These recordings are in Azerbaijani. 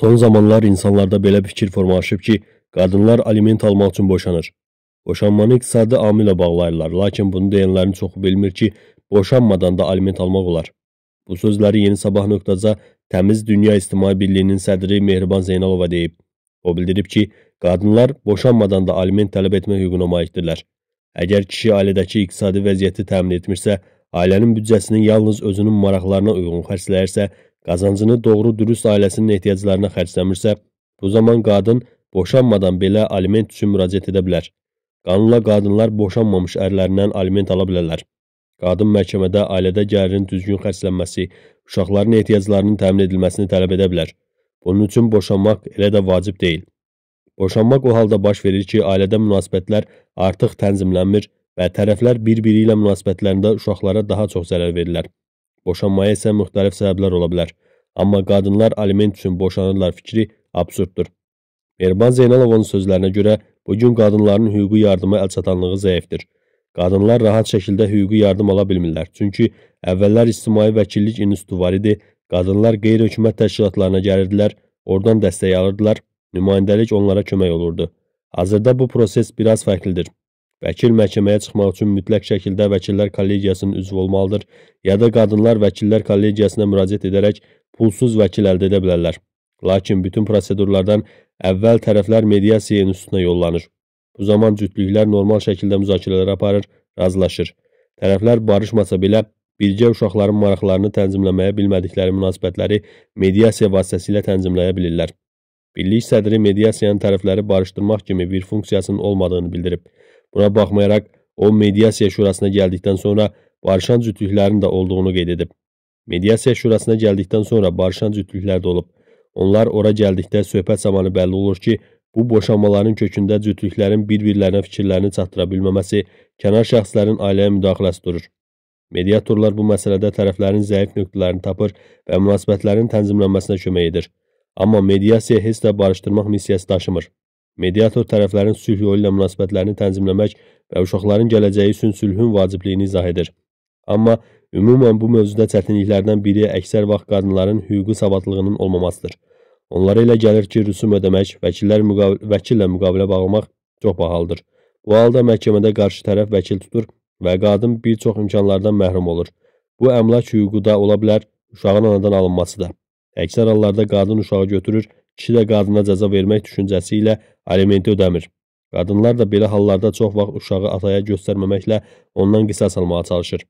Son zamanlar insanlarda belə fikir formalaşıb ki, qadınlar aliment almaq üçün boşanır. Boşanmanı iqtisadi amillə bağlayırlar, lakin bunu deyənlərin çoxu bilmir ki, boşanmadan da aliment almaq olar. Bu sözləri Yeni Sabah nöqtaca Təmiz Dünya İctimai Birliyinin sədri Mehriban Zeynalova deyib. O bildirib ki, qadınlar boşanmadan da aliment tələb etmək hüququna malikdirlər. Əgər kişi ailədəki iqtisadi vəziyyəti təmin etmirsə, ailənin büdcəsini yalnız özünün maraqlarına uyğun xərcləyirsə, qazancını doğru-dürüst ailəsinin ehtiyaclarına xərcləmirsə, bu zaman qadın boşanmadan belə aliment üçün müraciət edə bilər. Qanunla qadınlar boşanmamış ərlərindən aliment ala bilərlər. Qadın məhkəmədə ailədə gəlirin düzgün xərclənməsi, uşaqların ehtiyaclarının təmin edilməsini tələb edə bilər. Bunun üçün boşanmaq elə də vacib deyil. Boşanmaq o halda baş verir ki, ailədə münasibətlər artıq tənzimlənmir və tərəflər bir-biri ilə münasibətlərində uşaqlara daha çox zərər verirlər. Boşanmaya isə müxtəlif səbəblər ola bilər. Amma qadınlar aliment üçün boşanırlar fikri absurddur. Mehriban Zeynalovun sözlərinə görə, bugün qadınların hüquqi yardıma əl çatanlığı zəifdir. Qadınlar rahat şəkildə hüquqi yardım ala bilmirlər. Çünki əvvəllər ictimai vəkillik institutu var idi, qadınlar qeyri-hökumət təşkilatlarına gəlirdilər, oradan dəstək alırdılar, nümayəndəlik onlara kömək olurdu. Hazırda bu proses biraz fərqlidir. Vəkil məhkəməyə çıxmaq üçün mütləq şəkildə Vəkillər Kollegiyasının üzvü olmalıdır ya da qadınlar Vəkillər Kollegiyasına müraciət edərək pulsuz vəkil əldə edə bilərlər. Lakin bütün prosedurlardan əvvəl tərəflər mediasiya institutuna yollanır. Bu zaman cütlüklər normal şəkildə müzakirələr aparır, razılaşır. Tərəflər barışmasa belə birgə uşaqların maraqlarını tənzimləməyə bilmədikləri münasibətləri mediasiya vasitəsilə tənzimləyə bilirlər. Birlik sədri mediasiyanın tərəfləri barışdırmaq kimi bir funksiyasının olmadığını bildirib. Buna baxmayaraq, o mediasiya şurasına gəldikdən sonra barışan cütlüklərin də olduğunu qeyd edib. Mediasiya şurasına gəldikdən sonra barışan cütlüklər də olub. Onlar ora gəldikdə söhbət zamanı bəlli olur ki, bu boşanmaların kökündə cütlüklərin bir-birlərinə fikirlərini çatdıra bilməməsi, kənar şəxslərin ailəyə müdaxiləsi durur. Mediatorlar bu məsələdə tərəflərin zəif nöqtələrini tapır və münasibətlərin tənzimlənməsinə kömək edir. Amma mediasiya heç də barışdırmaq missiyası daşımır. Mediator tərəflərin sülh yolu ilə münasibətlərini tənzimləmək və uşaqların gələcəyi üçün sülhün vacibliyini izah edir. Amma ümumən bu mövzuda çətinliklərdən biri əksər vaxt qadınların hüquqi savadlığının olmamasıdır. Onlara elə gəlir ki, rüsum ödəmək, vəkillər müqav vəkillə müqavilə bağlamaq çox bahalıdır. Bu halda məhkəmədə qarşı tərəf vəkil tutur və qadın bir çox imkanlardan məhrum olur. Bu əmlak hüququ da ola bilər uşağın anadan alınması da. Əksər hallarda qadın uşağı götürür Kişi də qadına cəza vermək düşüncəsi ilə alimenti ödəmir. Qadınlar da belə hallarda çox vaxt uşağı ataya göstərməməklə ondan qisas almağa çalışır.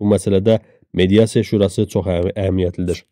Bu məsələdə mediasiya şurası çox əhəmiyyətlidir.